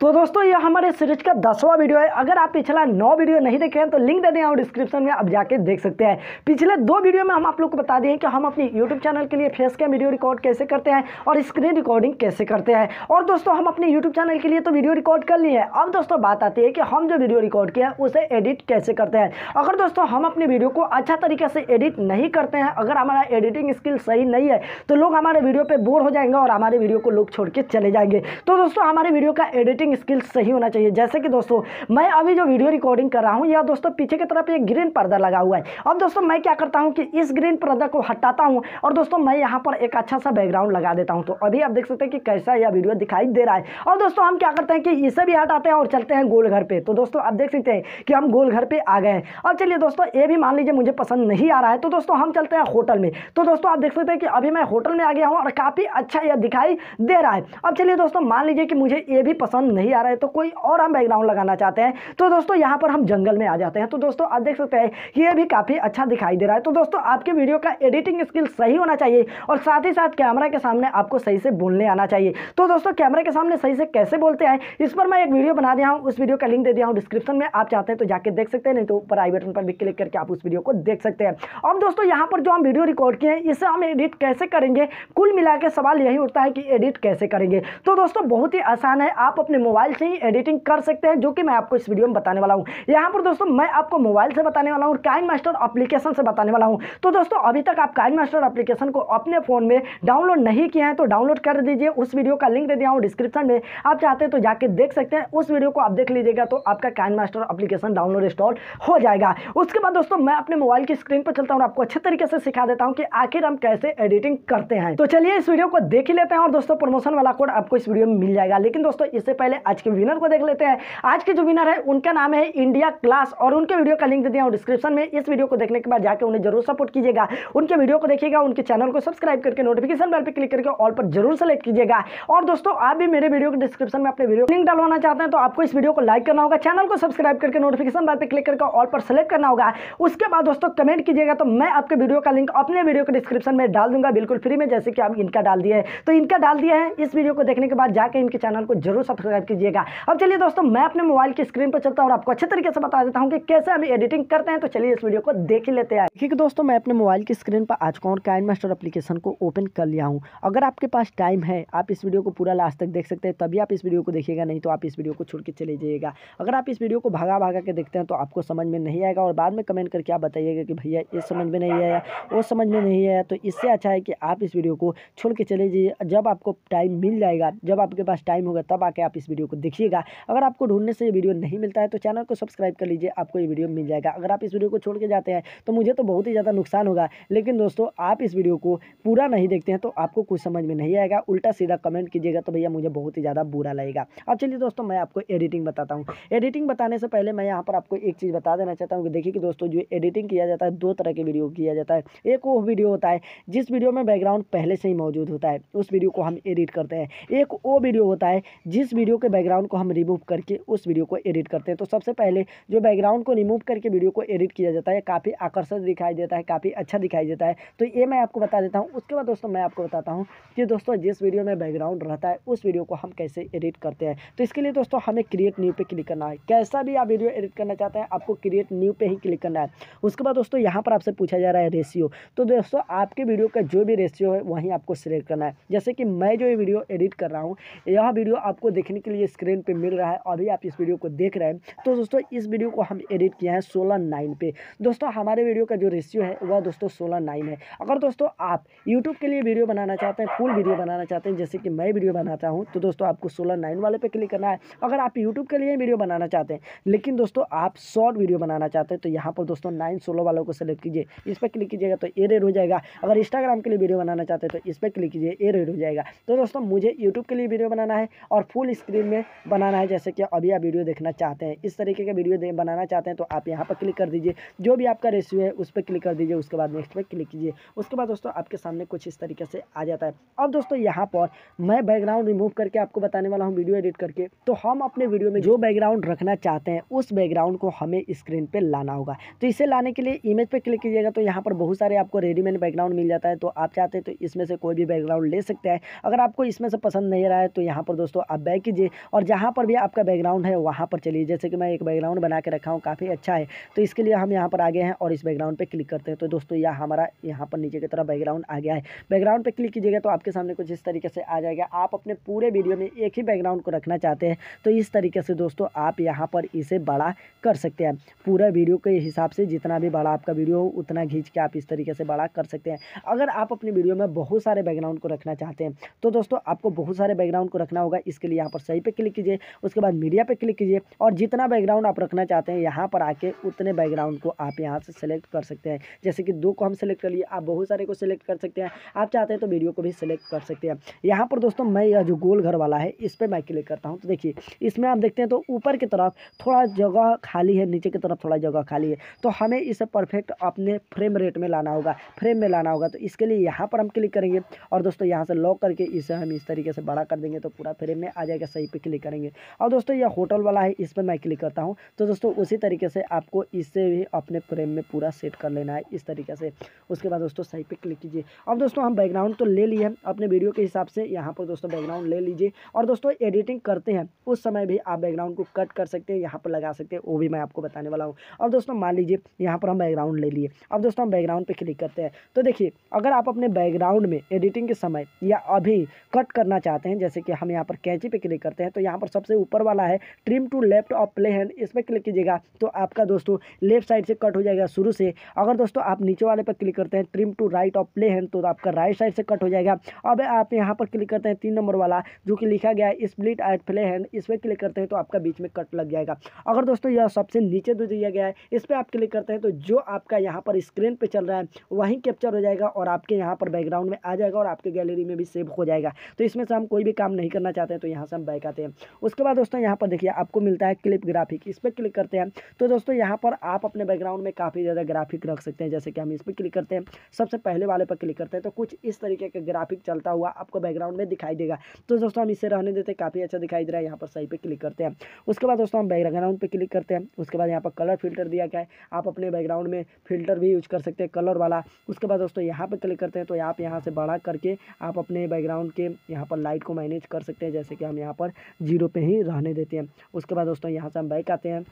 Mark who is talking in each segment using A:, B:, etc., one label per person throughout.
A: तो दोस्तों ये हमारे सीरीज का दसवां वीडियो है अगर आप पिछला नौ वीडियो नहीं देखे हैं तो लिंक दे दें और डिस्क्रिप्शन में आप जाके देख सकते हैं पिछले दो वीडियो में हम आप लोग को बता दिए कि हम अपने यूट्यूब चैनल के लिए फेस कैम वीडियो रिकॉर्ड कैसे करते हैं और स्क्रीन रिकॉर्डिंग कैसे करते हैं और दोस्तों हम अपने यूट्यूब चैनल के लिए तो वीडियो रिकॉर्ड कर लिए हैं अब दोस्तों बात आती है कि हम जो वीडियो रिकॉर्ड किया है उसे एडिट कैसे करते हैं अगर दोस्तों हम अपने वीडियो को अच्छा तरीके से एडिट नहीं करते हैं अगर हमारा एडिटिंग स्किल सही नहीं है तो लोग हमारे वीडियो पर बोर हो जाएंगे और हमारे वीडियो को लोग छोड़ के चले जाएंगे तो दोस्तों हमारे वीडियो का एडिटिंग स्पीकिंग स्किल्स सही होना चाहिए जैसे कि दोस्तों मैं अभी जो वीडियो रिकॉर्डिंग कर रहा हूँ या दोस्तों पीछे की तरफ एक ग्रीन पर्दा लगा हुआ है अब दोस्तों मैं क्या करता हूँ कि इस ग्रीन पर्दा को हटाता हूँ और दोस्तों मैं यहाँ पर एक अच्छा सा बैकग्राउंड लगा देता हूँ तो अभी आप देख सकते हैं कि कैसा यह वीडियो दिखाई दे रहा है और दोस्तों हम क्या करते हैं कि इसे भी हटाते हैं और चलते हैं गोल घर पर तो दोस्तों आप देख सकते हैं कि हम गोल घर पर आ गए हैं अब चलिए दोस्तों ये भी मान लीजिए मुझे पसंद नहीं आ रहा है तो दोस्तों हम चलते हैं होटल में तो दोस्तों आप देख सकते हैं कि अभी मैं होटल में आ गया हूँ और काफ़ी अच्छा यह दिखाई दे रहा है अब चलिए दोस्तों मान लीजिए कि मुझे ये भी पसंद नहीं आ रहा है तो कोई और हम बैकग्राउंड लगाना चाहते हैं तो दोस्तों यहाँ पर हम जंगल में आ जाते हैं तो दोस्तों आप देख सकते हैं ये भी काफ़ी अच्छा दिखाई दे रहा है तो दोस्तों आपके वीडियो का एडिटिंग स्किल सही होना चाहिए और साथ ही साथ कैमरा के सामने आपको सही से बोलने आना चाहिए तो दोस्तों कैमरे के सामने सही से कैसे बोलते हैं इस पर मैं एक वीडियो बना दिया हूँ उस वीडियो का लिंक दे दिया हूँ डिस्क्रिप्शन में आप चाहते हैं तो जाकर देख सकते हैं नहीं तो ऊपर आई बटन पर भी क्लिक करके आप उस वीडियो को देख सकते हैं अब दोस्तों यहाँ पर जो हम वीडियो रिकॉर्ड किए हैं इसे हम एडिट कैसे करेंगे कुल मिला सवाल यही उठता है कि एडिट कैसे करेंगे तो दोस्तों बहुत ही आसान है आप अपने मोबाइल से ही एडिटिंग कर सकते हैं जो कि मैं आपको इस वीडियो में बताने वाला हूँ यहाँ पर दोस्तों मैं आपको मोबाइल से बताने वाला हूँ काइन मास्टर अप्लीकेशन से बताने वाला हूँ तो दोस्तों अभी तक आप काइन मास्टर अप्लीकेशन को अपने फ़ोन में डाउनलोड नहीं किया है तो डाउनलोड कर दीजिए उस वीडियो का लिंक दे दिया हूँ डिस्क्रिप्शन में आप चाहते हैं तो जाके देख सकते हैं उस वीडियो को आप देख लीजिएगा तो आपका Kine Master application download install हो जाएगा उसके बाद दोस्तों मैं अपने मोबाइल की स्क्रीन पर चलता हूँ आपको अच्छे तरीके से सिखा देता हूँ कि आखिर हम कैसे एडिटिंग करते हैं तो चलिए इस वीडियो को देख ही लेते हैं और दोस्तों प्रमोशन वाला कोड आपको इस वीडियो में मिल जाएगा लेकिन दोस्तों इससे पहले पहले आज के विनर को देख लेते हैं आज के जो विनर है उनका नाम है इंडिया क्लास और उनके वीडियो का लिंक दे दिया डिस्क्रिप्शन में इस वीडियो को देखने के बाद जाकर उन्हें जरूर सपोर्ट कीजिएगा उनके वीडियो को देखिएगा उनके चैनल को सब्सक्राइब करके नोटिफिकेशन बेल पर क्लिक करके ऑल पर जरूर सेलेक्ट कीजिएगा और दोस्तों आप भी मेरे वीडियो के डिस्क्रिप्शन में अपने वीडियो लिंक डालवाना चाहते हैं तो आपको इस वीडियो को लाइक करना होगा चैनल को सब्सक्राइब करके नोटिफिकेशन बेल पर क्लिक करके ऑल पर सेलेक्ट करना होगा उसके बाद दोस्तों कमेंट कीजिएगा तो मैं आपके वीडियो का लिंक अपने वीडियो के डिस्क्रिप्शन में डाल दूंगा बिल्कुल फ्री में जैसे कि आप इनका डाल दिया है तो इनका डाल दिया है इस वीडियो को देखने के बाद जाकर इनके चैनल को जरूर सब्सक्राइब कीजिएगा अब चलिए दोस्तों मैं अपने मोबाइल की स्क्रीन पर चलता हूँ आपको अच्छे तरीके से बता देता हूँ कि कैसे हम एडिटिंग करते हैं तो चलिए इस वीडियो को देख ही लेते हैं ठीक है दोस्तों मैं अपने मोबाइल की स्क्रीन पर आज कौन काइन मास्टर अपलीकेशन को ओपन कर लिया हूँ अगर आपके पास टाइम है आप इस वीडियो को पूरा लास्ट तक देख सकते हैं तभी आप इस वीडियो को देखिएगा नहीं तो आप इस वीडियो को छोड़ के चले जाइएगा अगर आप इस वीडियो को भागा भागा के देखते हैं तो आपको समझ में नहीं आएगा और बाद में कमेंट करके आप बताइएगा कि भैया ये समझ में नहीं आया वो समझ में नहीं आया तो इससे अच्छा है कि आप इस वीडियो को छोड़ के चले जाइए जब आपको टाइम मिल जाएगा जब आपके पास टाइम होगा तब आके आप इस वीडियो को देखिएगा अगर आपको ढूंढने से ये वीडियो नहीं मिलता है तो चैनल को सब्सक्राइब कर लीजिए आपको ये वीडियो मिल जाएगा अगर आप इस वीडियो को छोड़ के जाते हैं तो मुझे तो बहुत ही ज़्यादा नुकसान होगा लेकिन दोस्तों आप इस वीडियो को पूरा नहीं देखते हैं तो आपको कुछ समझ में नहीं आएगा उल्टा सीधा कमेंट कीजिएगा तो भैया मुझे बहुत ही ज़्यादा बुरा लगेगा अब चलिए दोस्तों मैं आपको एडिटिंग बताता हूँ एडिटिंग बताने से पहले मैं यहाँ पर आपको एक चीज़ बता देना चाहता हूँ कि देखिए कि दोस्तों जो एडिटिंग किया जाता है दो तरह के वीडियो किया जाता है एक वो वीडियो होता है जिस वीडियो में बैकग्राउंड पहले से ही मौजूद होता है उस वीडियो को हम एडिट करते हैं एक वो वीडियो होता है जिस वीडियो के से बैकग्राउंड को हम रिमूव करके उस वीडियो को एडिट करते हैं तो सबसे पहले जो बैकग्राउंड को रिमूव करके वीडियो को एडिट किया जाता है काफ़ी आकर्षक दिखाई देता है काफ़ी अच्छा दिखाई देता है तो ये मैं आपको बता देता हूँ उसके बाद दोस्तों मैं आपको बताता हूँ कि दोस्तों जिस वीडियो में बैकग्राउंड रहता है उस वीडियो को हम कैसे एडिट करते हैं तो इसके लिए दोस्तों हमें क्रिएट न्यू पर क्लिक करना है कैसा भी आप वीडियो एडिट करना चाहते हैं आपको क्रिएट न्यू पर ही क्लिक करना है उसके बाद दोस्तों यहाँ पर आपसे पूछा जा रहा है रेशियो तो दोस्तों आपके वीडियो का जो भी रेशियो है वहीं आपको सिलेक्ट करना है जैसे कि मैं जो ये वीडियो एडिट कर रहा हूँ यह वीडियो आपको देखने के लिए स्क्रीन पे मिल रहा है अभी आप इस वीडियो को देख रहे हैं तो दोस्तों इस वीडियो को हम एडिट किया है सोलह नाइन पे दोस्तों हमारे वीडियो का जो रेशियो है वह दोस्तों सोलह नाइन है अगर दोस्तों आप यूट्यूब के लिए वीडियो बनाना चाहते हैं फुल वीडियो बनाना चाहते हैं जैसे कि मैं वीडियो बनाता हूँ तो दोस्तों आपको सोलह नाइन वाले पर क्लिक करना है अगर आप यूट्यूब के लिए वीडियो बनाना चाहते हैं लेकिन दोस्तों आप शॉर्ट वीडियो बनाना चाहते हैं तो यहाँ पर दोस्तों नाइन सोलह वालों को सेलेक्ट कीजिए इस पर क्लिक कीजिएगा तो ए रेड हो जाएगा अगर इंस्टाग्राम के लिए वीडियो बनाना चाहते हैं तो इस पर क्लिक कीजिए रेड हो जाएगा तो दोस्तों मुझे यूट्यूब के लिए वीडियो बनाना है और फुल स्क्रीन भी में बनाना है जैसे कि अभी आप वीडियो देखना चाहते हैं इस तरीके का वीडियो बनाना चाहते हैं तो आप यहाँ पर क्लिक कर दीजिए जो भी आपका रेशियो है उस पर क्लिक कर दीजिए उसके बाद नेक्स्ट पर क्लिक कीजिए उसके बाद दोस्तों आपके सामने कुछ इस तरीके से आ जाता है अब दोस्तों यहाँ पर मैं बैकग्राउंड रिमूव करके आपको बताने वाला हूँ वीडियो एडिट करके तो हम अपने वीडियो में जो बैकग्राउंड रखना चाहते हैं उस बैकग्राउंड को हमें स्क्रीन पर लाना होगा तो इसे लाने के लिए इमेज पर क्लिक कीजिएगा तो यहाँ पर बहुत सारे आपको रेडीमेड बैकग्राउंड मिल जाता है तो आप चाहते हैं तो इसमें से कोई भी बैकग्राउंड ले सकते हैं अगर आपको इसमें से पसंद नहीं रहा है तो यहाँ पर दोस्तों आप बैक कीजिए जाइए और जहाँ पर भी आपका बैकग्राउंड है वहाँ पर चलिए जैसे कि मैं एक बैकग्राउंड बना के रखा हूँ काफ़ी अच्छा है तो इसके लिए हम यहाँ पर आ गए हैं और इस बैकग्राउंड पर क्लिक करते हैं तो दोस्तों यह हमारा यहाँ पर नीचे की तरफ बैकग्राउंड आ गया है बैकग्राउंड पर क्लिक कीजिएगा तो आपके सामने कुछ इस तरीके से आ जाएगा आप अपने पूरे वीडियो में एक ही बैकग्राउंड को रखना चाहते हैं तो इस तरीके से दोस्तों आप यहाँ पर इसे बड़ा कर सकते हैं पूरा वीडियो के हिसाब से जितना भी बड़ा आपका वीडियो हो उतना घींच के आप इस तरीके से बड़ा कर सकते हैं अगर आप अपनी वीडियो में बहुत सारे बैकग्राउंड को रखना चाहते हैं तो दोस्तों आपको बहुत सारे बैकग्राउंड को रखना होगा इसके लिए यहाँ पर सही सही पे क्लिक कीजिए उसके बाद मीडिया पे क्लिक कीजिए और जितना बैकग्राउंड आप रखना चाहते हैं यहाँ पर आके उतने बैकग्राउंड को आप यहाँ से सेलेक्ट कर सकते हैं जैसे कि दो को हम सेलेक्ट कर लिए आप बहुत सारे को सिलेक्ट कर सकते हैं आप चाहते हैं तो वीडियो को भी सिलेक्ट कर सकते हैं यहाँ पर दोस्तों मैं यह जो गोल घर वाला है इस पर मैं क्लिक करता हूँ तो देखिए इसमें आप देखते हैं तो ऊपर की तरफ थोड़ा जगह खाली है नीचे की तरफ थोड़ा जगह खाली है तो हमें इसे परफेक्ट अपने फ्रेम रेट में लाना होगा फ्रेम में लाना होगा तो इसके लिए यहाँ पर हम क्लिक करेंगे और दोस्तों यहाँ से लॉक करके इसे हम इस तरीके से बड़ा कर देंगे तो पूरा फ्रेम में आ जाएगा सही यहीं पे क्लिक करेंगे और दोस्तों यह होटल वाला है इस पर मैं क्लिक करता हूँ तो दोस्तों उसी तरीके से आपको इससे भी अपने फ्रेम में पूरा सेट कर लेना है इस तरीके से उसके बाद दोस्तों सही पे क्लिक कीजिए अब दोस्तों हम बैकग्राउंड तो ले लिए अपने वीडियो के हिसाब से यहाँ पर दोस्तों बैकग्राउंड ले लीजिए और दोस्तों एडिटिंग करते हैं उस समय भी आप बैकग्राउंड को कट कर सकते हैं यहाँ पर लगा सकते हैं वो भी मैं आपको बताने वाला हूँ अब दोस्तों मान लीजिए यहाँ पर हम बैकग्राउंड ले लिए अब दोस्तों हम बैकग्राउंड पर क्लिक करते हैं तो देखिए अगर आप अपने बैकग्राउंड में एडिटिंग के समय या अभी कट करना चाहते हैं जैसे कि हम यहाँ पर कैंची पे क्लिक करते हैं करते हैं तो यहाँ पर सबसे ऊपर वाला है trim to left of play hand इस पर क्लिक कीजिएगा तो आपका दोस्तों लेफ्ट साइड से कट हो जाएगा शुरू से अगर दोस्तों आप नीचे वाले पर क्लिक करते हैं trim to right of play hand तो आपका राइट साइड से कट हो जाएगा अब आप यहाँ पर क्लिक करते हैं तीन नंबर वाला जो कि लिखा गया है स्प्लिट एट प्ले हैंड इस पर क्लिक करते हैं तो आपका बीच में कट लग जाएगा अगर दोस्तों यह सबसे नीचे दे दिया गया है इस पर आप क्लिक करते हैं तो जो आपका यहाँ पर स्क्रीन पर चल रहा है वहीं कैप्चर हो जाएगा और आपके यहाँ पर बैकग्राउंड में आ जाएगा और आपके गैलरी में भी सेव हो जाएगा तो इसमें से हम कोई भी काम नहीं करना चाहते हैं तो यहाँ से हम बैक दिखाते हैं उसके बाद दोस्तों यहाँ पर देखिए आपको मिलता है क्लिप ग्राफिक इस पर क्लिक करते हैं तो दोस्तों यहाँ पर आप अपने बैकग्राउंड में काफ़ी ज़्यादा ग्राफिक रख सकते हैं जैसे कि हम इस पर क्लिक करते हैं सबसे पहले वाले पर क्लिक करते हैं तो कुछ इस तरीके का ग्राफिक चलता हुआ आपको बैकग्राउंड में दिखाई देगा तो दोस्तों हम इसे रहने देते काफ़ी अच्छा दिखाई दे रहा है यहाँ पर सही पर क्लिक करते हैं उसके बाद दोस्तों हम बैकग्राउंड पर क्लिक करते हैं उसके बाद यहाँ पर कलर फिल्टर दिया गया है आप अपने बैकग्राउंड में फिल्टर भी यूज कर सकते हैं कलर वाला उसके बाद दोस्तों यहाँ पर क्लिक करते हैं तो आप यहाँ से बढ़ा करके आप अपने बैकग्राउंड के यहाँ पर लाइट को मैनेज कर सकते हैं जैसे कि हम यहाँ पर जीरो पे ही रहने देते हैं उसके बाद दोस्तों यहाँ से हम बैक आते हैं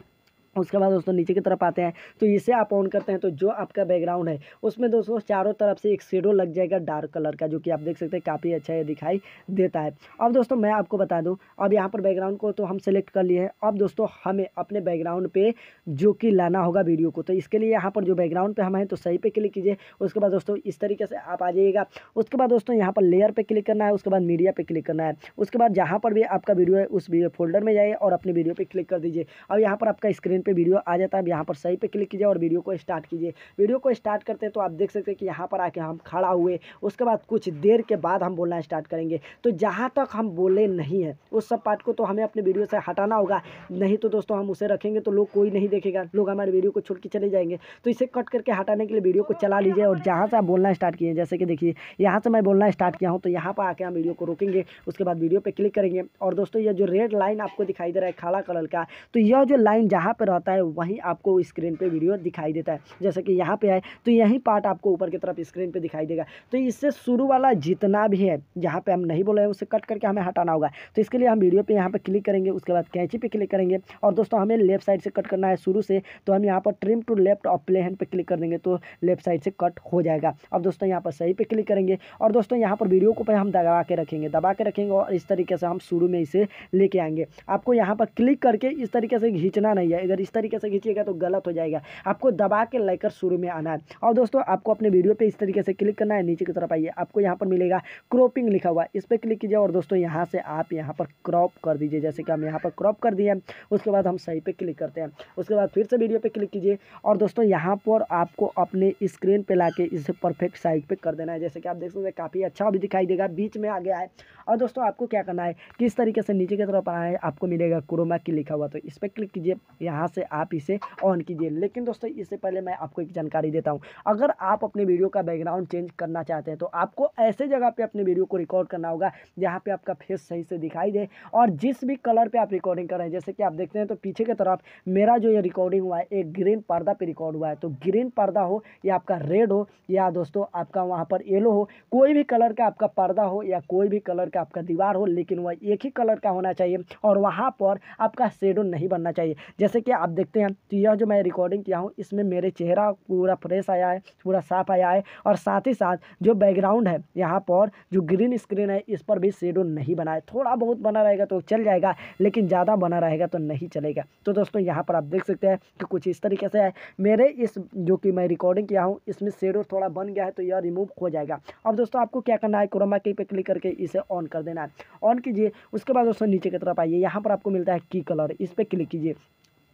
A: उसके बाद दोस्तों नीचे की तरफ आते हैं तो इसे आप ऑन करते हैं तो जो आपका बैकग्राउंड है उसमें दोस्तों चारों तरफ से एक शेडो लग जाएगा डार्क कलर का जो कि आप देख सकते हैं काफ़ी अच्छा ये दिखाई देता है अब दोस्तों मैं आपको बता दूं अब यहाँ पर बैकग्राउंड को तो हम सेलेक्ट कर लिए हैं अब दोस्तों हमें अपने बैकग्राउंड पर जो कि लाना होगा वीडियो को तो इसके लिए यहाँ पर जो बैकग्राउंड पर हम हैं तो सही पर क्लिक कीजिए उसके बाद दोस्तों इस तरीके से आप आ जाइएगा उसके बाद दोस्तों यहाँ पर लेयर पर क्लिक करना है उसके बाद मीडिया पर क्लिक करना है उसके बाद जहाँ पर भी आपका वीडियो है उस फोल्डर में जाइए और अपने वीडियो पर क्लिक कर दीजिए अब यहाँ पर आपका स्क्रीन पे वीडियो आ जाता है अब यहाँ पर सही पे क्लिक कीजिए और वीडियो को स्टार्ट कीजिए वीडियो को स्टार्ट करते हैं तो आप देख सकते हैं कि यहाँ पर आके हम खड़ा हुए उसके बाद कुछ देर के बाद हम बोलना स्टार्ट करेंगे तो जहाँ तक हम बोले नहीं है उस सब पार्ट को तो हमें अपने वीडियो से हटाना होगा नहीं तो दोस्तों हम उसे रखेंगे तो लोग कोई नहीं देखेगा लोग हमारे वीडियो को छोड़ के चले जाएंगे तो इसे कट करके हटाने के लिए वीडियो को चला लीजिए और जहाँ से आप बोलना स्टार्ट किए जैसे कि देखिए यहाँ से मैं बोलना स्टार्ट किया हूँ तो यहाँ पर आके हम वीडियो को रोकेंगे उसके बाद वीडियो पर क्लिक करेंगे और दोस्तों यह जो रेड लाइन आपको दिखाई दे रहा है खड़ा कलर का तो यह जो लाइन जहाँ पर रहता है वहीं आपको स्क्रीन पर वीडियो दिखाई देता है जैसे कि यहाँ पर है तो यही पार्ट आपको ऊपर की तरफ स्क्रीन पर दिखाई देगा तो इससे शुरू वाला जितना भी है जहाँ पर हम नहीं बोले हैं उसे कट करके हमें हटाना होगा तो इसके लिए हम वीडियो पर यहाँ पर क्लिक करेंगे उसके बाद कैंची पर क्लिक करेंगे और दोस्तों हमें लेफ्ट साइड से कट करना है शुरू से तो हम यहाँ पर ट्रिम टू लेफ्ट और प्ले हैंड पर क्लिक कर देंगे तो लेफ्ट साइड से कट हो जाएगा अब दोस्तों यहाँ पर सही पे क्लिक करेंगे और दोस्तों यहाँ पर वीडियो को हम दबा के रखेंगे दबा के रखेंगे और इस तरीके से हम शुरू में इसे लेके आएंगे आपको यहाँ पर क्लिक करके इस तरीके से खींचना नहीं है अगर इस तरीके से खींचिएगा तो गलत हो जाएगा आपको दबा के लेकर शुरू में आना है और दोस्तों आपको अपने वीडियो पर इस तरीके से क्लिक करना है नीचे की तरफ आइए आपको यहाँ पर मिलेगा क्रॉपिंग लिखा हुआ इस पर क्लिक कीजिए और दोस्तों यहाँ से आप यहाँ पर क्रॉप कर दीजिए जैसे कि हम यहाँ पर क्रॉप कर दिए उसके बाद हम सही पे क्लिक करते हैं उसके बाद फिर से वीडियो पर क्लिक कीजिए और दोस्तों यहाँ पर आपको अपने स्क्रीन पे लाके इसे परफेक्ट साइज पर कर देना है जैसे कि आप देख सकते हैं काफ़ी अच्छा भी दिखाई देगा बीच में आ गया है और दोस्तों आपको क्या करना है किस तरीके से नीचे की तरफ आना है आपको मिलेगा क्रोमा की लिखा हुआ तो इस पर क्लिक कीजिए यहाँ यहाँ से आप इसे ऑन कीजिए लेकिन दोस्तों इससे पहले मैं आपको एक जानकारी देता हूँ अगर आप अपने वीडियो का बैकग्राउंड चेंज करना चाहते हैं तो आपको ऐसे जगह पर अपने वीडियो को रिकॉर्ड करना होगा जहाँ पर आपका फेस सही से दिखाई दे और जिस भी कलर पर आप रिकॉर्डिंग कर रहे हैं जैसे कि आप देखते हैं तो पीछे की तरफ मेरा जो ये रिकॉर्डिंग हुआ है एक ग्रीन पर्दा पर रिकॉर्ड हुआ है तो ग्रीन पर्दा हो या आपका रेड हो या दोस्तों आपका वहाँ पर येलो हो कोई भी कलर का आपका पर्दा हो या कोई भी कलर का आपका दीवार हो लेकिन वह एक ही कलर का होना चाहिए और वहाँ पर आपका शेडो नहीं बनना चाहिए जैसे कि आप देखते हैं तो यह जो मैं रिकॉर्डिंग किया हूँ इसमें मेरे चेहरा पूरा फ्रेश आया है पूरा साफ आया है और साथ ही साथ जो बैकग्राउंड है यहाँ पर जो ग्रीन स्क्रीन है इस पर भी शेडो नहीं बना है थोड़ा बहुत बना रहेगा तो चल जाएगा लेकिन ज़्यादा बना रहेगा तो नहीं चलेगा तो दोस्तों यहाँ पर आप देख सकते हैं कि कुछ इस तरीके से है मेरे इस जो कि मैं रिकॉर्डिंग किया हूँ इसमें शेडो थोड़ा बन गया है तो यह रिमूव हो जाएगा अब दोस्तों आपको क्या करना है क्रोमा की पे क्लिक करके इसे ऑन कर देना है ऑन कीजिए उसके बाद दोस्तों नीचे की तरफ आइए यहाँ पर आपको मिलता है की कलर इस पर क्लिक कीजिए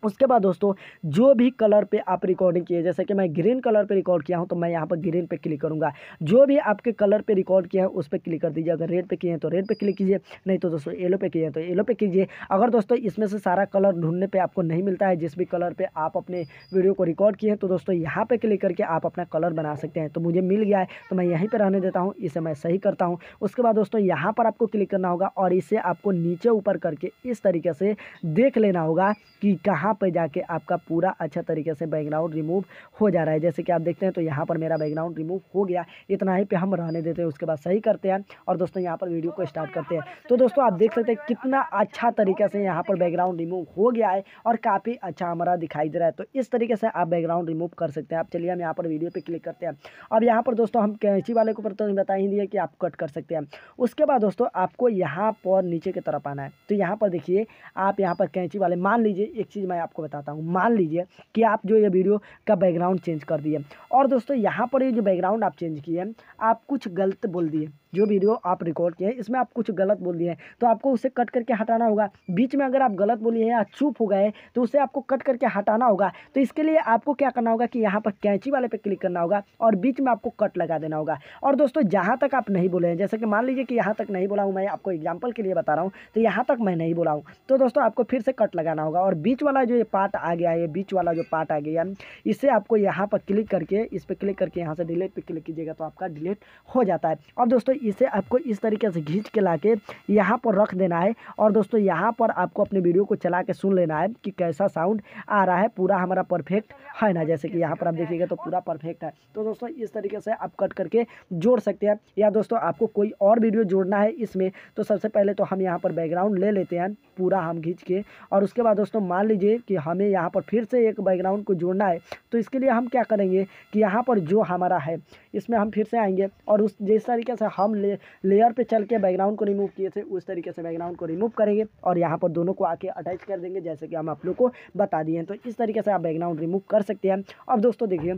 A: उसके बाद दोस्तों जो भी कलर पे आप रिकॉर्डिंग किए जैसे कि मैं ग्रीन कलर पे रिकॉर्ड किया हूँ तो मैं यहाँ पर ग्रीन पे क्लिक करूँगा जो भी आपके कलर पे रिकॉर्ड किया है उस पर क्लिक कर दीजिए अगर रेड पे किए हैं तो रेड पे क्लिक कीजिए नहीं तो दोस्तों येलो पे किए हैं तो येलो पे कीजिए अगर दोस्तों इसमें से सारा कलर ढूंढने पर आपको नहीं मिलता है जिस भी कलर पर आप अपने वीडियो को रिकॉर्ड किए हैं तो दोस्तों यहाँ पर क्लिक करके आप अपना कलर बना सकते हैं तो मुझे मिल गया है तो मैं यहीं पर रहने देता हूँ इसे मैं सही करता हूँ उसके बाद दोस्तों यहाँ पर आपको क्लिक करना होगा और इसे आपको नीचे ऊपर करके इस तरीके से देख लेना होगा कि कहाँ यहाँ पर जाके आपका पूरा अच्छा तरीके से बैकग्राउंड रिमूव हो जा रहा है जैसे कि आप देखते हैं तो यहाँ पर मेरा बैकग्राउंड रिमूव हो गया इतना ही पे हम रहने देते हैं उसके बाद सही करते हैं और दोस्तों यहाँ पर वीडियो को स्टार्ट करते हैं तो दोस्तों आप देख सकते हैं कितना अच्छा तरीके से यहाँ पर बैकग्राउंड रिमूव हो गया है और काफ़ी अच्छा हमारा दिखाई दे रहा है तो इस तरीके से आप बैकग्राउंड रिमूव कर सकते हैं आप चलिए हम यहाँ पर वीडियो पर क्लिक करते हैं अब यहाँ पर दोस्तों हम कैंची वाले को तो बता ही दिए कि आप कट कर सकते हैं उसके बाद दोस्तों आपको यहाँ पर नीचे की तरफ आना है तो यहाँ पर देखिए आप यहाँ पर कैंची वाले मान लीजिए एक चीज़ मैं मैं आपको बताता हूँ मान लीजिए कि आप जो ये वीडियो का बैकग्राउंड चेंज कर दिए और दोस्तों यहाँ पर ये जो बैकग्राउंड आप चेंज किए आप कुछ गलत बोल दिए जो वीडियो आप रिकॉर्ड किए हैं इसमें आप कुछ गलत बोल दिए हैं तो आपको उसे कट करके हटाना होगा बीच में अगर आप गलत बोलिए या चुप हो गए तो उसे आपको कट करके हटाना होगा तो इसके लिए आपको क्या करना होगा कि यहाँ पर कैंची वाले पर क्लिक करना होगा और बीच में आपको कट लगा देना होगा और दोस्तों जहाँ तक आप नहीं बोले हैं जैसे कि मान लीजिए कि यहाँ तक नहीं बोला हूँ मैं आपको एग्जाम्पल के लिए बता रहा हूँ तो यहाँ तक मैं नहीं बोला हूँ तो दोस्तों आपको फिर से कट लगाना होगा और बीच वाला जो ये पार्ट आ गया है बीच वाला जो पार्ट आ गया इसे आपको यहाँ पर क्लिक करके इस पर क्लिक करके यहाँ से डिलीट पर क्लिक कीजिएगा तो आपका डिलीट हो जाता है अब दोस्तों इसे आपको इस तरीके से घींच के ला के यहाँ पर रख देना है और दोस्तों यहाँ पर आपको अपने वीडियो को चला के सुन लेना है कि कैसा साउंड आ रहा है पूरा हमारा परफेक्ट है ना जैसे कि यहाँ पर आप देखिएगा तो पूरा परफेक्ट है तो दोस्तों इस तरीके से आप कट करके जोड़ सकते हैं या दोस्तों आपको कोई और वीडियो जोड़ना है इसमें तो सबसे पहले तो हम यहाँ पर बैकग्राउंड ले लेते हैं पूरा हम खींच के और उसके बाद दोस्तों मान लीजिए कि हमें यहाँ पर फिर से एक बैकग्राउंड को जोड़ना है तो इसके लिए हम क्या करेंगे कि यहाँ पर जो हमारा है इसमें हम फिर से आएंगे और उस जिस तरीके से हम हम ले, लेयर पे चल के बैकग्राउंड को रिमूव किए थे उस तरीके से बैकग्राउंड को रिमूव करेंगे और यहाँ पर दोनों को आके अटैच कर देंगे जैसे कि हम आप लोग को बता दिए हैं तो इस तरीके से आप बैकग्राउंड रिमूव कर सकते हैं अब दोस्तों देखिए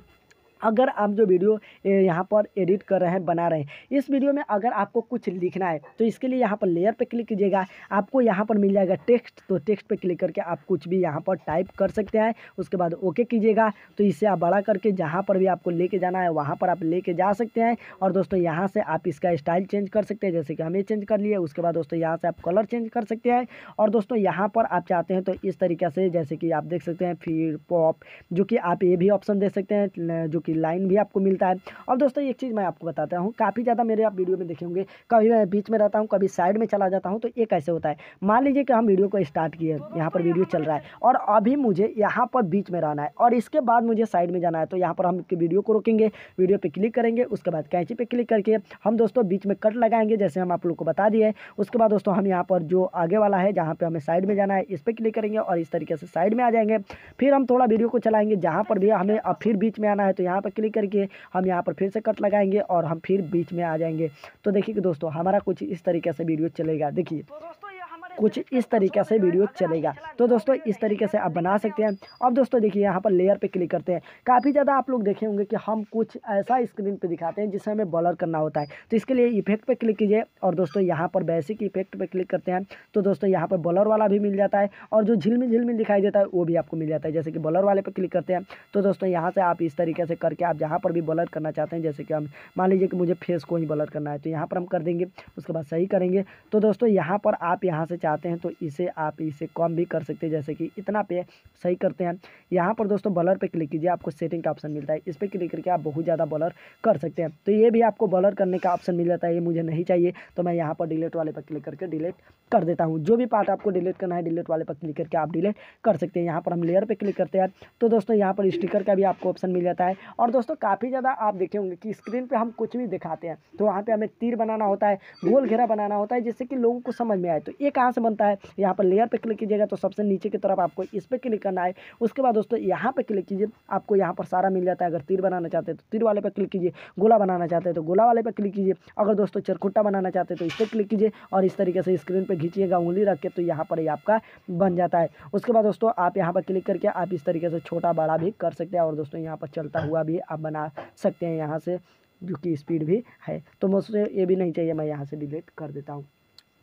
A: अगर आप जो वीडियो यहाँ पर एडिट कर रहे हैं बना रहे हैं इस वीडियो में अगर आपको कुछ लिखना है तो इसके लिए यहाँ पर लेयर पर क्लिक कीजिएगा आपको यहाँ पर मिल जाएगा टेक्स्ट तो टेक्स्ट पर क्लिक करके आप कुछ भी यहाँ पर टाइप कर सकते हैं उसके बाद ओके कीजिएगा तो इसे आप बड़ा करके जहाँ पर भी आपको लेके जाना है वहाँ पर आप लेके जा सकते हैं और दोस्तों यहाँ से आप इसका स्टाइल चेंज कर सकते हैं जैसे कि हमें चेंज कर लिए उसके बाद दोस्तों यहाँ से आप कलर चेंज कर सकते हैं और दोस्तों यहाँ पर आप चाहते हैं तो इस तरीके से जैसे कि आप देख सकते हैं फिर पॉप जो कि आप ये भी ऑप्शन दे सकते हैं जो कि की लाइन भी आपको मिलता है और दोस्तों एक चीज़ मैं आपको बताता हूँ काफ़ी ज़्यादा मेरे आप वीडियो में देखे होंगे कभी मैं बीच में रहता हूँ कभी साइड में चला जाता हूँ तो ये कैसे होता है मान लीजिए कि हम वीडियो को स्टार्ट किए यहाँ पर वीडियो चल रहा है और अभी मुझे यहाँ पर बीच में रहना है और इसके बाद मुझे साइड में जाना है तो यहाँ पर हम वीडियो को रोकेंगे वीडियो पर क्लिक करेंगे उसके बाद कैंची पर क्लिक करके हम दोस्तों बीच में कट लगाएंगे जैसे हम आप लोग को बता दिए उसके बाद दोस्तों हम यहाँ पर जो आगे वाला है जहाँ पर हमें साइड में जाना है इस पर क्लिक करेंगे और इस तरीके से साइड में आ जाएंगे फिर हम थोड़ा वीडियो को चलाएंगे जहाँ पर भी हमें फिर बीच में आना है तो यहाँ यहाँ पर क्लिक करके हम यहाँ पर फिर से कट लगाएंगे और हम फिर बीच में आ जाएंगे तो देखिए दोस्तों हमारा कुछ इस तरीके से वीडियो चलेगा देखिए तो दोस्तों कुछ इस तरीके से वीडियो चलेगा तो दोस्तों इस तरीके से आप बना सकते हैं अब दोस्तों देखिए यहाँ पर लेयर पे क्लिक करते हैं काफ़ी ज़्यादा आप लोग देखे होंगे कि हम कुछ ऐसा स्क्रीन पे दिखाते हैं जिसे हमें बॉलर करना होता है तो इसके लिए इफेक्ट पे क्लिक कीजिए और दोस्तों यहाँ पर बेसिक इफेक्ट पर क्लिक करते हैं तो दोस्तों यहाँ पर बॉलर वाला भी मिल जाता है और जो झिलमिल झिलमिल दिखाई देता है वो भी आपको मिल जाता है जैसे कि बॉलर वाले पर क्लिक करते हैं तो दोस्तों यहाँ से आप इस तरीके से करके आप जहाँ पर भी बॉलर करना चाहते हैं जैसे कि हम मान लीजिए कि मुझे फेस को ही बॉलर करना है तो यहाँ पर हम कर देंगे उसके बाद सही करेंगे तो दोस्तों यहाँ पर आप यहाँ से चाह आते हैं तो इसे आप इसे कम भी कर सकते हैं जैसे कि इतना पे सही करते हैं यहाँ पर दोस्तों बॉलर पे क्लिक कीजिए आपको सेटिंग का ऑप्शन मिलता है इस पर क्लिक करके आप बहुत ज़्यादा बॉलर कर सकते हैं तो ये भी आपको बॉलर करने का ऑप्शन मिल जाता है ये मुझे नहीं चाहिए तो मैं यहाँ पर डिलीट वाले पर क्लिक करके डिलीट कर देता हूँ जो भी पार्ट आपको डिलीट करना है डिलीट वाले पर क्लिक करके आप डिलीट कर सकते हैं यहाँ पर हम लेयर पर क्लिक करते हैं तो दोस्तों यहाँ पर स्टिकर का भी आपको ऑप्शन मिल जाता है और दोस्तों काफ़ी ज़्यादा आप देखे होंगे कि स्क्रीन पर हम कुछ भी दिखाते हैं तो वहाँ पर हमें तीर बनाना होता है गोल घेरा बनाना होता है जिससे कि लोगों को समझ में आए तो ये कहाँ से बनता है यहाँ पर लेयर पर क्लिक कीजिएगा तो सबसे नीचे की तरफ आपको इस पर क्लिक करना है उसके बाद दोस्तों यहाँ पर क्लिक कीजिए आपको यहाँ पर सारा मिल जाता है अगर तीर बनाना चाहते हैं तो तीर वाले पर क्लिक कीजिए गोला बनाना चाहते हैं तो गोला वाले पर क्लिक कीजिए अगर दोस्तों चरखुट्टा बनाना चाहते हैं तो इस पर क्लिक कीजिए और इस तरीके से स्क्रीन पर खींचिएगा उंगली रख के तो यहाँ पर ही आपका बन जाता है उसके बाद दोस्तों आप यहाँ पर क्लिक करके आप इस तरीके से छोटा बड़ा भी कर सकते हैं और दोस्तों यहाँ पर चलता हुआ भी आप बना सकते हैं यहाँ से जो कि स्पीड भी है तो मुझसे ये भी नहीं चाहिए मैं यहाँ से डिलीट कर देता हूँ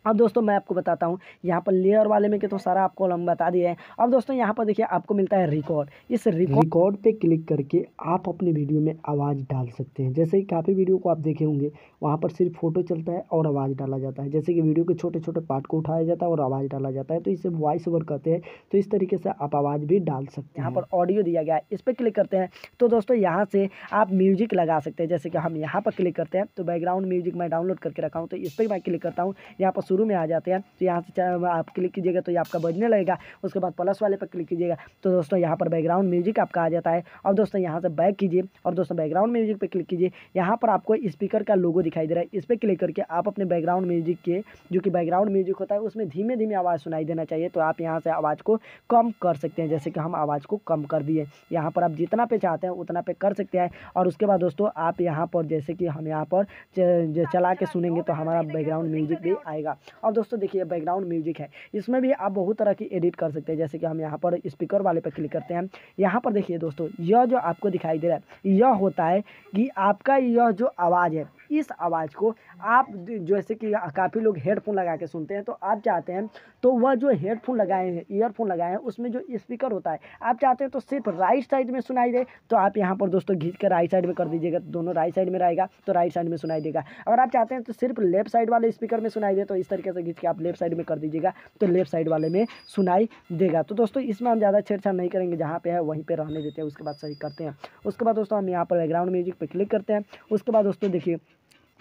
A: अब दोस्तों मैं आपको बताता हूँ यहाँ पर लेयर वाले में के तो सारा आपको हम बता दिए हैं अब दोस्तों यहाँ पर देखिए आपको मिलता है रिकॉर्ड इस रिकॉर्ड पे क्लिक करके आप अपने वीडियो में आवाज़ डाल सकते हैं जैसे कि काफ़ी वीडियो को आप देखे होंगे वहाँ पर सिर्फ फोटो चलता है और आवाज़ डाला जाता है जैसे कि वीडियो के छोटे छोटे पार्ट को उठाया जाता है और आवाज़ डाला जाता है तो इसे वॉइस ओवर कहते हैं तो इस तरीके से आप आवाज़ भी डाल सकते हैं यहाँ पर ऑडियो दिया गया है इस पर क्लिक करते हैं तो दोस्तों यहाँ से आप म्यूजिक लगा सकते हैं जैसे कि हम यहाँ पर क्लिक करते हैं तो बैकग्राउंड म्यूजिक मैं डाउनलोड करके रखा हूँ तो इस पर मैं क्लिक करता हूँ यहाँ पर शुरू में आ जाते हैं तो यहाँ से आप क्लिक कीजिएगा तो ये आपका बजने लगेगा उसके बाद प्लस वाले पर क्लिक कीजिएगा तो दोस्तों यहाँ पर बैकग्राउंड म्यूजिक आपका आ जाता है और दोस्तों यहाँ से बैक कीजिए और दोस्तों बैकग्राउंड म्यूजिक पर क्लिक कीजिए यहाँ पर आपको स्पीकर का लोगो दिखाई दे रहा है इस पर क्लिक करके आप अपने बैकग्राउंड म्यूजिक के जो कि बैकग्राउंड म्यूजिक होता है उसमें धीमे धीमे आवाज़ सुनाई देना चाहिए तो आप यहाँ से आवाज़ को कम कर सकते हैं जैसे कि हम आवाज़ को कम कर दिए यहाँ पर आप जितना पे चाहते हैं उतना पे कर सकते हैं और उसके बाद दोस्तों आप यहाँ पर जैसे कि हम यहाँ पर चला के सुनेंगे तो हमारा बैकग्राउंड म्यूजिक भी आएगा और दोस्तों देखिए बैकग्राउंड म्यूजिक है इसमें भी आप बहुत तरह की एडिट कर सकते हैं जैसे कि हम यहाँ पर स्पीकर वाले पर क्लिक करते हैं यहाँ पर देखिए दोस्तों यह जो आपको दिखाई दे रहा है यह होता है कि आपका यह जो आवाज़ है इस आवाज़ को आप जैसे कि काफ़ी लोग हेडफोन लगा के सुनते हैं तो आप चाहते हैं तो वह जो हेडफोन लगाए हैं ईयरफोन लगाए हैं उसमें जो स्पीकर होता है आप चाहते हैं तो सिर्फ राइट साइड में सुनाई दे तो आप यहाँ पर दोस्तों घीच कर राइट साइड में कर दीजिएगा दोनों राइट साइड में रहेगा तो राइट साइड में सुनाई देगा अगर आप चाहते हैं तो सिर्फ लेफ्ट साइड वाले स्पीकर में सुनाई दे तो इस तरीके से घीच के आप लेफ्ट साइड में कर दीजिएगा तो लेफ्ट साइड वाले में सुनाई देगा तो दोस्तों इसमें हम ज़्यादा छेड़छाड़ नहीं करेंगे जहाँ पे है वहीं पर रहने देते हैं उसके बाद सही करते हैं उसके बाद दोस्तों हम यहाँ पर बैकग्राउंड म्यूजिक पर क्लिक करते हैं उसके बाद दोस्तों देखिए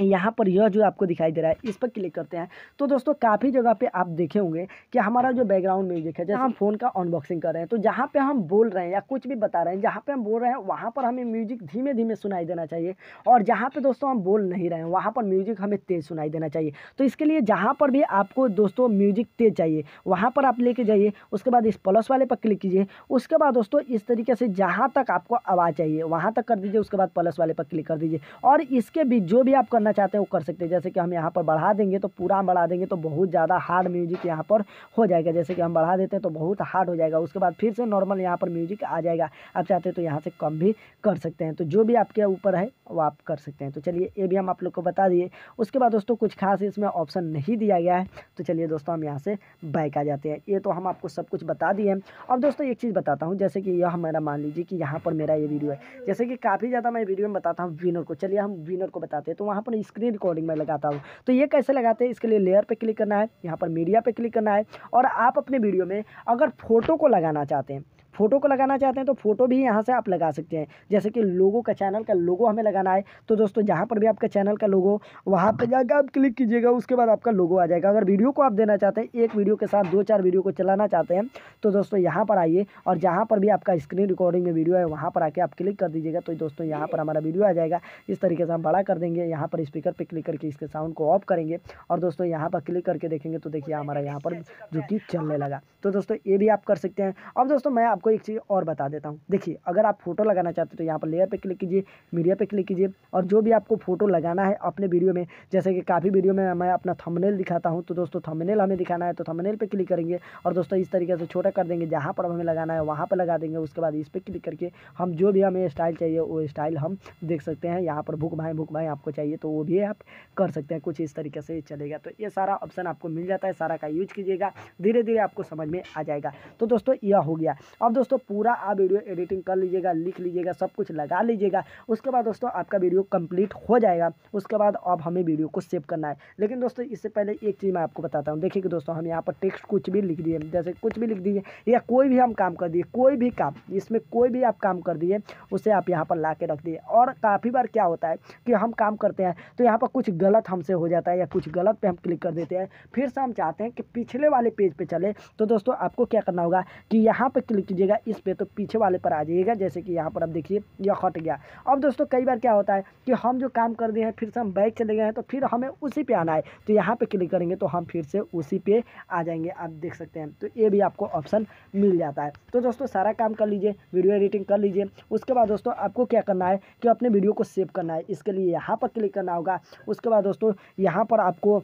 A: यहाँ पर यह जो आपको दिखाई दे रहा है इस पर क्लिक करते हैं तो दोस्तों काफ़ी जगह पे आप देखे होंगे कि हमारा जो बैकग्राउंड म्यूजिक है जैसे हम फ़ोन हाँ। का अनबॉक्सिंग कर रहे हैं तो जहाँ पे हम बोल रहे हैं या कुछ भी बता रहे हैं जहाँ पे हम बोल रहे हैं वहाँ पर हमें म्यूजिक धीमे धीमे सुनाई देना चाहिए और जहाँ पर दोस्तों हम बोल नहीं रहे हैं वहाँ पर म्यूजिक हमें तेज़ सुनाई देना चाहिए तो इसके लिए जहाँ पर भी आपको दोस्तों म्यूजिक तेज चाहिए वहाँ पर आप लेके जाइए उसके बाद इस प्लस वाले पर क्लिक कीजिए उसके बाद दोस्तों इस तरीके से जहाँ तक आपको आवाज़ चाहिए वहाँ तक कर दीजिए उसके बाद प्लस वाले पर क्लिक कर दीजिए और इसके बीच जो भी आप करना चाहते हैं वो कर सकते हैं जैसे कि हम यहाँ पर बढ़ा देंगे तो पूरा बढ़ा देंगे तो बहुत ज़्यादा हार्ड म्यूजिक यहाँ पर हो जाएगा जैसे कि हम बढ़ा देते हैं तो बहुत हार्ड हो जाएगा उसके बाद फिर से नॉर्मल यहाँ पर म्यूजिक आ जाएगा आप चाहते हैं तो यहाँ से कम भी कर सकते हैं तो जो भी आपके ऊपर है वो आप कर सकते हैं तो चलिए ये भी हम आप लोग को बता दिए उसके बाद दोस्तों कुछ खास इसमें ऑप्शन नहीं दिया गया है तो चलिए दोस्तों हम यहाँ से बैक आ जाते हैं ये तो हम आपको सब कुछ बता दिए हैं अब दोस्तों एक चीज़ बताता हूँ जैसे कि यह हमारा मान लीजिए कि यहाँ पर मेरा ये वीडियो है जैसे कि काफ़ी ज़्यादा मैं वीडियो में बताता हूँ विनर को चलिए हम विनर को बताते हैं तो वहाँ पर सारी स्क्रीन रिकॉर्डिंग में लगाता हूँ तो ये कैसे लगाते हैं इसके लिए लेयर पर क्लिक करना है यहाँ पर मीडिया पर क्लिक करना है और आप अपने वीडियो में अगर फोटो को लगाना चाहते हैं फ़ोटो को लगाना चाहते हैं तो फ़ोटो भी यहाँ से आप लगा सकते हैं जैसे कि लोगो का चैनल का लोगो हमें लगाना है तो दोस्तों जहाँ पर भी आपका चैनल का लोगो वहाँ पर जाकर आप क्लिक कीजिएगा उसके बाद आपका लोगो आ जाएगा अगर वीडियो को आप देना चाहते हैं एक वीडियो के साथ दो चार वीडियो को चलाना चाहते हैं तो दोस्तों यहाँ पर आइए और जहाँ पर भी आपका स्क्रीन रिकॉर्डिंग में वीडियो है वहाँ पर आके आप क्लिक कर दीजिएगा तो दोस्तों यहाँ पर हमारा वीडियो आ जाएगा इस तरीके से हम बड़ा कर देंगे यहाँ पर स्पीकर पर क्लिक करके इसके साउंड को ऑफ करेंगे और दोस्तों यहाँ पर क्लिक करके देखेंगे तो देखिए हमारा यहाँ पर जो कि चलने लगा तो दोस्तों ये भी आप कर सकते हैं अब दोस्तों मैं आपको आपको एक चीज़ और बता देता हूँ देखिए अगर आप फोटो लगाना चाहते हो तो यहाँ पर लेयर पर क्लिक कीजिए मीडिया पर क्लिक कीजिए और जो भी आपको फोटो लगाना है अपने वीडियो में जैसे कि काफ़ी वीडियो में मैं अपना थंबनेल दिखाता हूँ तो दोस्तों थंबनेल हमें दिखाना है तो थंबनेल पर क्लिक करेंगे और दोस्तों इस तरीके से छोटा कर देंगे जहाँ पर हमें लगाना है वहाँ पर लगा देंगे उसके बाद इस पर क्लिक करके हम जो भी हमें स्टाइल चाहिए वो स्टाइल हम देख सकते हैं यहाँ पर भूख भाई भूख भाई आपको चाहिए तो वो भी आप कर सकते हैं कुछ इस तरीके से चलेगा तो ये सारा ऑप्शन आपको मिल जाता है सारा का यूज कीजिएगा धीरे धीरे आपको समझ में आ जाएगा तो दोस्तों यह हो गया अब दोस्तों पूरा आप वीडियो एडिटिंग कर लीजिएगा लिख लीजिएगा सब कुछ लगा लीजिएगा उसके बाद दोस्तों आपका वीडियो कंप्लीट हो जाएगा उसके बाद अब हमें वीडियो को सेव करना है लेकिन दोस्तों इससे पहले एक चीज़ मैं आपको बताता हूँ देखिए कि दोस्तों हम यहाँ पर टेक्स्ट कुछ भी लिख दिए जैसे कुछ भी लिख दीजिए या कोई भी हम काम कर दिए कोई भी काम इसमें कोई भी आप काम कर दिए उसे आप यहाँ पर ला के रख दिए और काफ़ी बार क्या होता है कि हम काम करते हैं तो यहाँ पर कुछ गलत हमसे हो जाता है या कुछ गलत पर हम क्लिक कर देते हैं फिर से हम चाहते हैं कि पिछले वाले पेज पर चले तो दोस्तों आपको क्या करना होगा कि यहाँ पर क्लिक कीजिएगा इस पे तो पीछे वाले पर आ जाइएगा जैसे कि यहाँ पर अब देखिए यह हट गया अब दोस्तों कई बार क्या होता है कि हम जो काम कर दिए हैं फिर से हम बैक चले गए हैं तो फिर हमें उसी पर आना है तो यहाँ पर क्लिक करेंगे तो हम फिर से उसी पर आ जाएंगे आप देख सकते हैं तो ये भी आपको ऑप्शन मिल जाता है तो दोस्तों सारा काम कर लीजिए वीडियो एडिटिंग कर लीजिए उसके बाद दोस्तों आपको क्या करना है कि अपने वीडियो को सेव करना है इसके लिए यहाँ पर क्लिक करना होगा उसके बाद दोस्तों यहाँ पर आपको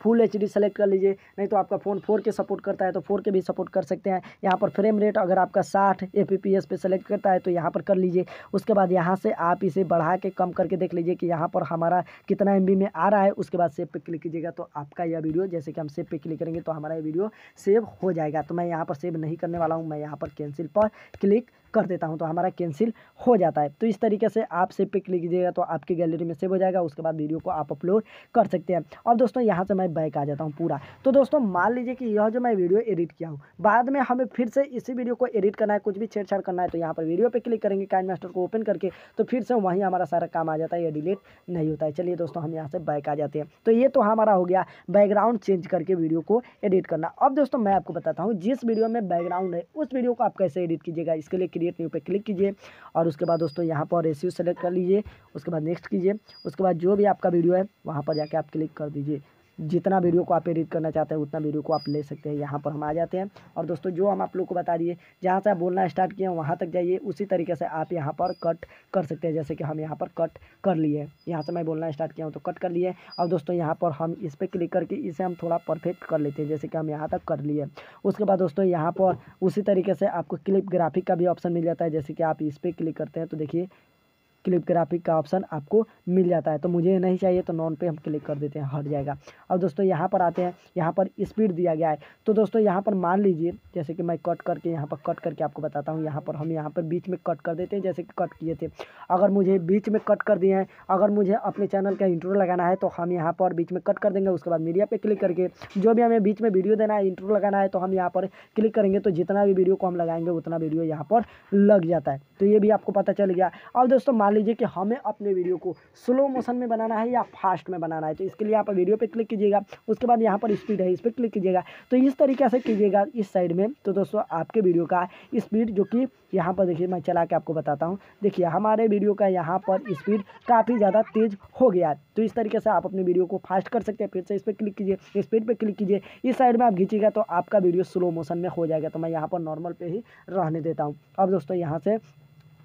A: फुल एच डी सेलेक्ट कर लीजिए नहीं तो आपका फ़ोन फोर के सपोर्ट करता है तो फोर के भी सपोर्ट कर सकते हैं यहाँ पर फ्रेम रेट अगर आपका साठ ए पी पी एस पे सेलेक्ट करता है तो यहाँ पर कर लीजिए उसके बाद यहाँ से आप इसे बढ़ा के कम करके देख लीजिए कि यहाँ पर हमारा कितना एम बी में आ रहा है उसके बाद सेव पे क्लिक कीजिएगा तो आपका यह वीडियो जैसे कि हम सेव पे क्लिक करेंगे तो हमारा ये वीडियो सेव हो जाएगा तो मैं यहाँ पर सेव नहीं करने वाला हूँ मैं यहाँ पर कैंसिल पर क्लिक कर देता हूँ तो हमारा कैंसिल हो जाता है तो इस तरीके से आप सेव पे क्लिक कीजिएगा तो आपकी गैलरी में सेव हो जाएगा उसके बाद वीडियो को आप अपलोड कर सकते हैं और दोस्तों यहाँ से मैं बैक आ जाता हूँ पूरा तो दोस्तों मान लीजिए कि यह जो मैं वीडियो एडिट किया हूँ बाद में हमें फिर से इसी वीडियो को एडिट करना है कुछ भी छेड़छाड़ करना है तो यहाँ पर वीडियो पर क्लिक करेंगे काइन मास्टर को ओपन करके तो फिर से वहीं हमारा सारा काम आ जाता है या डिलीट नहीं होता है चलिए दोस्तों हम यहाँ से बैक आ जाते हैं तो ये तो हमारा हो गया बैकग्राउंड चेंज करके वीडियो को एडिट करना अब दोस्तों मैं आपको बताता हूँ जिस वीडियो में बैकग्राउंड है उस वीडियो को आप कैसे एडिट कीजिएगा इसके लिए क्रिएट न्यू तो पे क्लिक कीजिए और उसके बाद दोस्तों यहाँ पर रेशियो सेलेक्ट कर लीजिए उसके बाद नेक्स्ट कीजिए उसके बाद जो भी आपका वीडियो है वहाँ पर जाके आप क्लिक कर दीजिए जितना वीडियो को आप एडिट करना चाहते हैं उतना वीडियो को आप ले सकते हैं यहाँ पर हम आ जाते हैं और दोस्तों जो हम आप लोग को बता दिए जहाँ से आप बोलना स्टार्ट किए वहाँ तक जाइए उसी तरीके से आप यहाँ पर कट कर सकते हैं जैसे कि हम यहाँ पर कट कर लिए यहाँ से मैं बोलना स्टार्ट किया हूँ तो कट कर लिए और दोस्तों यहाँ पर हम इस पर क्लिक करके इसे हम थोड़ा परफेक्ट कर लेते हैं जैसे कि हम यहाँ तक कर लिए उसके बाद दोस्तों यहाँ पर उसी तरीके से आपको क्लिप ग्राफिक का भी ऑप्शन मिल जाता है जैसे कि आप इस पर क्लिक करते हैं तो देखिए क्लिप ग्राफिक का ऑप्शन आपको मिल जाता है तो मुझे नहीं चाहिए तो नॉन पे हम क्लिक कर देते हैं हट जाएगा अब दोस्तों यहाँ पर आते हैं यहाँ पर स्पीड दिया गया है तो दोस्तों यहाँ पर मान लीजिए जैसे कि मैं कट करके यहाँ पर कट करके आपको बताता हूँ यहाँ पर हम यहाँ पर बीच में कट कर देते हैं जैसे कि कट किए थे अगर मुझे बीच में कट कर दिए हैं अगर मुझे अपने चैनल का इंटरव्यू लगाना है तो हम यहाँ पर बीच में कट कर देंगे उसके बाद मीडिया पर क्लिक करके जो भी हमें बीच में वीडियो देना है इंटरव्यू लगाना है तो हम यहाँ पर क्लिक करेंगे तो जितना भी वीडियो को हम लगाएंगे उतना वीडियो यहाँ पर लग जाता है तो ये भी आपको पता चल गया और दोस्तों मान मान लीजिए कि हमें अपने वीडियो को स्लो मोशन में बनाना है या फास्ट में बनाना है तो इसके लिए आप वीडियो पर क्लिक कीजिएगा उसके बाद यहाँ पर स्पीड है इस पर क्लिक कीजिएगा तो इस तरीके से कीजिएगा इस साइड में तो दोस्तों आपके वीडियो का स्पीड जो कि यहाँ पर देखिए मैं चला के आपको बताता हूँ देखिए हमारे वीडियो का यहाँ पर स्पीड काफ़ी ज़्यादा तेज़ हो गया तो इस तरीके से आप अपने वीडियो को फास्ट कर सकते हैं फिर से इस पर क्लिक कीजिए स्पीड पर क्लिक कीजिए इस साइड में आप खींचिएगा तो आपका वीडियो स्लो मोशन में हो जाएगा तो मैं यहाँ पर नॉर्मल पे ही रहने देता हूँ अब दोस्तों यहाँ से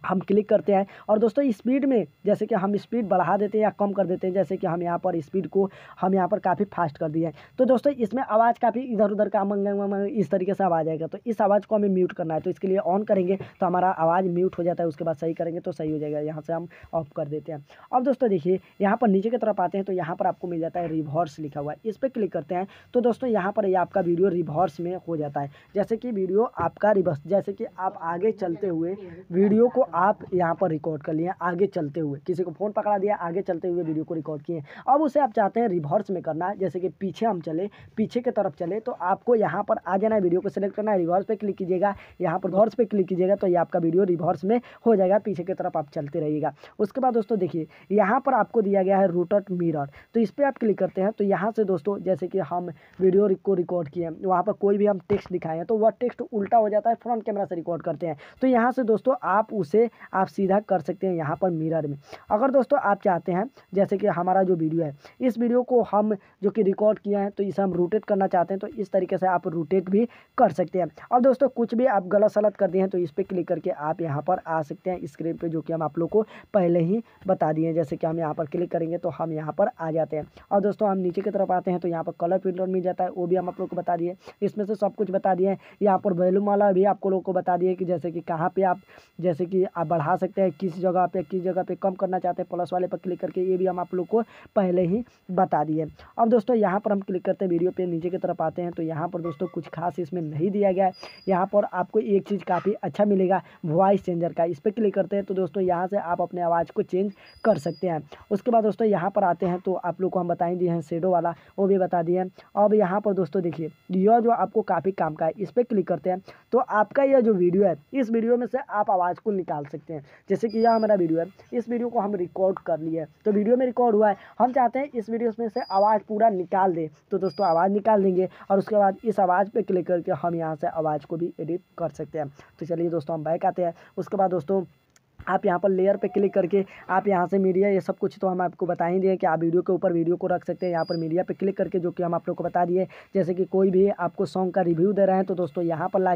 A: हम क्लिक करते हैं और दोस्तों स्पीड में जैसे कि हम स्पीड बढ़ा देते हैं या कम कर देते हैं जैसे कि हम यहाँ पर स्पीड को हम यहाँ पर काफ़ी फास्ट कर दिए हैं तो दोस्तों इसमें आवाज़ काफ़ी इधर उधर का मंग इस तरीके से आवाज़ आएगा तो इस आवाज़ को हमें म्यूट करना है तो इसके लिए ऑन करेंगे तो हमारा आवाज़ म्यूट हो जाता है उसके बाद सही करेंगे तो सही हो जाएगा यहाँ से हम ऑफ कर देते हैं अब दोस्तों देखिए यहाँ पर नीचे की तरफ आते हैं तो यहाँ पर आपको मिल जाता है रिवॉर्स लिखा हुआ है इस पर क्लिक करते हैं तो दोस्तों यहाँ पर आपका वीडियो रिवॉर्स में हो जाता है जैसे कि वीडियो आपका रिवर्स जैसे कि आप आगे चलते हुए वीडियो को तो आप यहाँ पर रिकॉर्ड कर लिए आगे चलते हुए किसी को फ़ोन पकड़ा दिया आगे चलते हुए वीडियो को रिकॉर्ड किए अब उसे आप चाहते हैं रिवर्स में करना जैसे कि पीछे हम चले पीछे की तरफ चले तो आपको यहाँ पर आ जाना है वीडियो को सेलेक्ट करना है रिवर्स पर क्लिक कीजिएगा यहाँ पर रिवर्स पर क्लिक कीजिएगा तो ये आपका वीडियो रिवर्स में हो जाएगा पीछे की तरफ आप चलते रहिएगा उसके बाद दोस्तों देखिए यहाँ पर आपको दिया गया है रूटर मिरर तो इस पर आप क्लिक करते हैं तो यहाँ से दोस्तों जैसे कि हम वीडियो को रिकॉर्ड किए वहाँ पर कोई भी हम टेक्स्ट दिखाए हैं तो वह टेक्स्ट उल्टा हो जाता है फ्रंट कैमरा से रिकॉर्ड करते हैं तो यहाँ से दोस्तों आप उसे से आप सीधा कर सकते हैं यहाँ पर मिरर में अगर दोस्तों आप चाहते हैं जैसे कि हमारा जो वीडियो है इस वीडियो को हम जो कि रिकॉर्ड किया है तो इसे हम रोटेट करना चाहते हैं तो इस तरीके से आप रोटेट भी कर सकते हैं और दोस्तों कुछ भी आप गलत सलत कर दिए हैं तो इस पर क्लिक करके आप यहाँ पर आ सकते हैं स्क्रीन पर जो कि हम आप लोग को पहले ही बता दिए जैसे कि हम यहाँ पर क्लिक करेंगे तो हम यहाँ पर आ जाते हैं और दोस्तों हम नीचे की तरफ आते हैं तो यहाँ पर कलर फिल्टर मिल जाता है वो भी हम आप लोग को बता दिए इसमें से सब कुछ बता दिए यहाँ पर वैल्यूम वाला भी आपको लोग को बता दिए कि जैसे कि कहाँ पर आप जैसे कि आप बढ़ा सकते हैं किस जगह पे किस जगह पे कम करना चाहते हैं प्लस वाले पर क्लिक करके ये भी हम आप लोग को पहले ही बता दिए अब दोस्तों यहाँ पर हम क्लिक करते हैं वीडियो पे नीचे की तरफ आते हैं तो यहाँ पर दोस्तों कुछ खास इसमें नहीं दिया गया है यहाँ पर आपको एक चीज़ काफ़ी अच्छा मिलेगा वॉइस चेंजर का इस पर क्लिक करते हैं तो दोस्तों यहाँ से आप अपने आवाज़ को चेंज कर सकते हैं उसके बाद दोस्तों यहाँ पर आते हैं तो आप लोग को हम बताए दिए हैं शेडो वाला वो भी बता दिए अब यहाँ पर दोस्तों देखिए यह जो आपको काफ़ी काम का है इस पर क्लिक करते हैं तो आपका यह जो वीडियो है इस वीडियो में से आप आवाज़ को निकाल डाल सकते हैं जैसे कि यह हमारा वीडियो है इस वीडियो को हम रिकॉर्ड कर लिए तो वीडियो में रिकॉर्ड हुआ है हम चाहते हैं इस वीडियो में से आवाज़ पूरा निकाल दें तो दोस्तों आवाज़ निकाल देंगे और उसके बाद इस आवाज़ पर क्लिक करके हम यहाँ से आवाज़ को भी एडिट कर सकते हैं तो चलिए दोस्तों हम बैक आते हैं उसके बाद दोस्तों आप यहाँ पर लेयर पे क्लिक करके आप यहाँ से मीडिया ये सब कुछ तो हम आपको बता ही दिए कि आप वीडियो के ऊपर वीडियो को रख सकते हैं यहाँ पर मीडिया पे क्लिक करके जो कि हम आप लोग को बता दिए जैसे कि कोई भी आपको सॉन्ग का रिव्यू दे रहे हैं तो दोस्तों यहाँ पर ला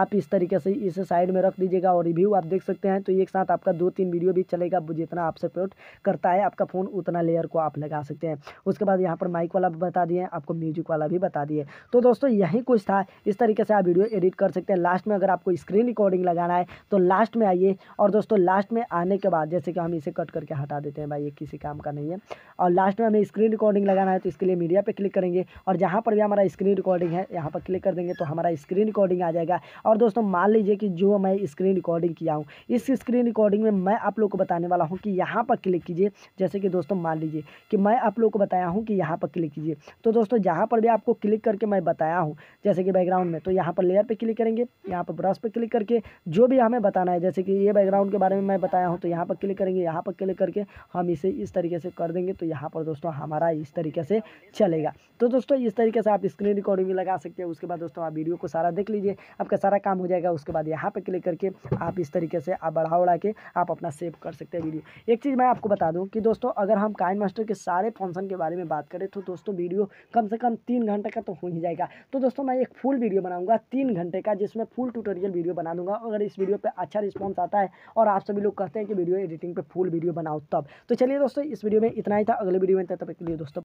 A: आप इस तरीके से इस साइड में रख दीजिएगा और रिव्यू आप देख सकते हैं तो एक साथ आपका दो तीन वीडियो भी चलेगा जितना आप सपोर्ट करता है आपका फ़ोन उतना लेयर को आप लगा सकते हैं उसके बाद यहाँ पर माइक वाला भी बता दिए आपको म्यूजिक वाला भी बता दिए तो दोस्तों यही कुछ था इस तरीके से आप वीडियो एडिट कर सकते हैं लास्ट में अगर आपको स्क्रीन रिकॉर्डिंग लगाना है तो लास्ट में आइए और दोस्तों लास्ट में आने के बाद जैसे कि हम इसे कट करके हटा देते हैं भाई ये किसी काम का नहीं है और लास्ट में हमें स्क्रीन रिकॉर्डिंग लगाना है तो इसके लिए मीडिया पर क्लिक करेंगे और जहाँ पर भी हमारा स्क्रीन रिकॉर्डिंग है यहाँ पर क्लिक कर देंगे तो हमारा स्क्रीन रिकॉर्डिंग आ जाएगा और दोस्तों मान लीजिए कि जो मैं स्क्रीन रिकॉर्डिंग किया हूँ इस स्क्रीन रिकॉर्डिंग में मैं आप लोग को बताने वाला हूँ कि यहाँ पर क्लिक कीजिए जैसे कि दोस्तों मान लीजिए कि मैं आप लोग को बताया हूँ कि यहाँ पर क्लिक कीजिए तो दोस्तों जहाँ पर भी आपको क्लिक करके मैं बताया हूँ जैसे कि बैकग्राउंड में तो यहाँ पर लेयर पर क्लिक करेंगे यहाँ पर ब्रश पर क्लिक करके जो भी हमें बताना है जैसे कि ये बैकग्राउंड के बाद बारे में मैं बताया हूँ तो यहाँ पर क्लिक करेंगे यहाँ पर क्लिक करके हम इसे इस तरीके से कर देंगे तो यहाँ पर दोस्तों हमारा इस तरीके से चलेगा तो दोस्तों इस तरीके से आप स्क्रीन रिकॉर्डिंग भी लगा सकते हैं उसके बाद दोस्तों आप वीडियो को सारा देख लीजिए आपका सारा काम हो जाएगा उसके बाद यहाँ पर क्लिक करके आप इस तरीके से आप बढ़ा उड़ा के आप अपना सेव कर सकते हैं वीडियो एक चीज़ मैं आपको बता दूँ कि दोस्तों अगर हम काइन मास्टर के सारे फंक्शन के बारे में बात करें तो दोस्तों वीडियो कम से कम तीन घंटे का तो हो ही जाएगा तो दोस्तों मैं एक फुल वीडियो बनाऊंगा तीन घंटे का जिसमें फुल ट्यूटोरियल वीडियो बना दूंगा अगर इस वीडियो पर अच्छा रिस्पॉन्स आता है और आप सभी लोग कहते हैं कि वीडियो एडिटिंग पे फुल वीडियो बनाओ तब तो चलिए दोस्तों इस वीडियो में इतना ही था अगले वीडियो में तब तक के लिए दोस्तों